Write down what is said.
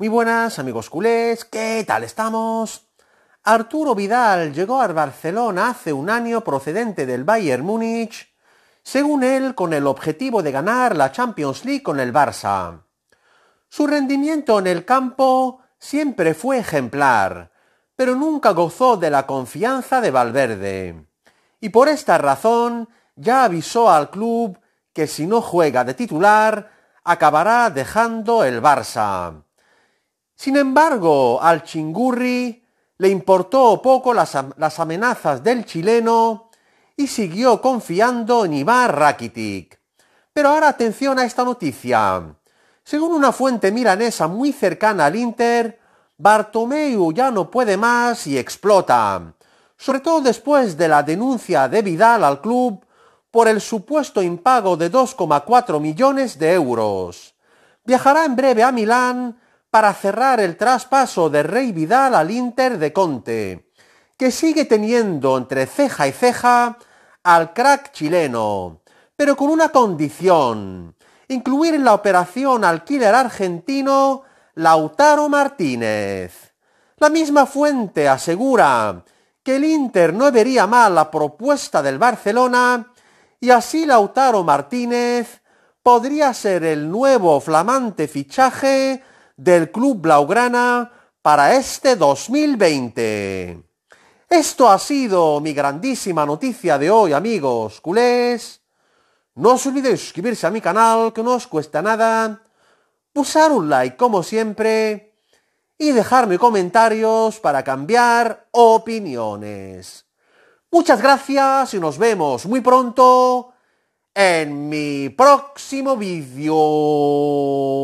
Muy buenas amigos culés, ¿qué tal estamos? Arturo Vidal llegó al Barcelona hace un año procedente del Bayern Múnich, según él con el objetivo de ganar la Champions League con el Barça. Su rendimiento en el campo siempre fue ejemplar, pero nunca gozó de la confianza de Valverde. Y por esta razón ya avisó al club que si no juega de titular, acabará dejando el Barça. Sin embargo, al Chingurri le importó poco las, amenazas del chileno y siguió confiando en Iván Rakitic. Pero ahora atención a esta noticia. Según una fuente milanesa muy cercana al Inter, Bartomeu ya no puede más y explota, sobre todo después de la denuncia de Vidal al club por el supuesto impago de 2,4 millones de euros. Viajará en breve a Milán para cerrar el traspaso de Rey Vidal al Inter de Conte, que sigue teniendo entre ceja y ceja al crack chileno, pero con una condición, incluir en la operación al argentino Lautaro Martínez. La misma fuente asegura que el Inter no vería mal la propuesta del Barcelona y así Lautaro Martínez podría ser el nuevo flamante fichaje del Club Blaugrana para este 2020. Esto ha sido mi grandísima noticia de hoy, amigos culés. No os olvidéis suscribirse a mi canal, que no os cuesta nada. Pusar un like, como siempre. Y dejarme comentarios para cambiar opiniones. Muchas gracias y nos vemos muy pronto en mi próximo vídeo.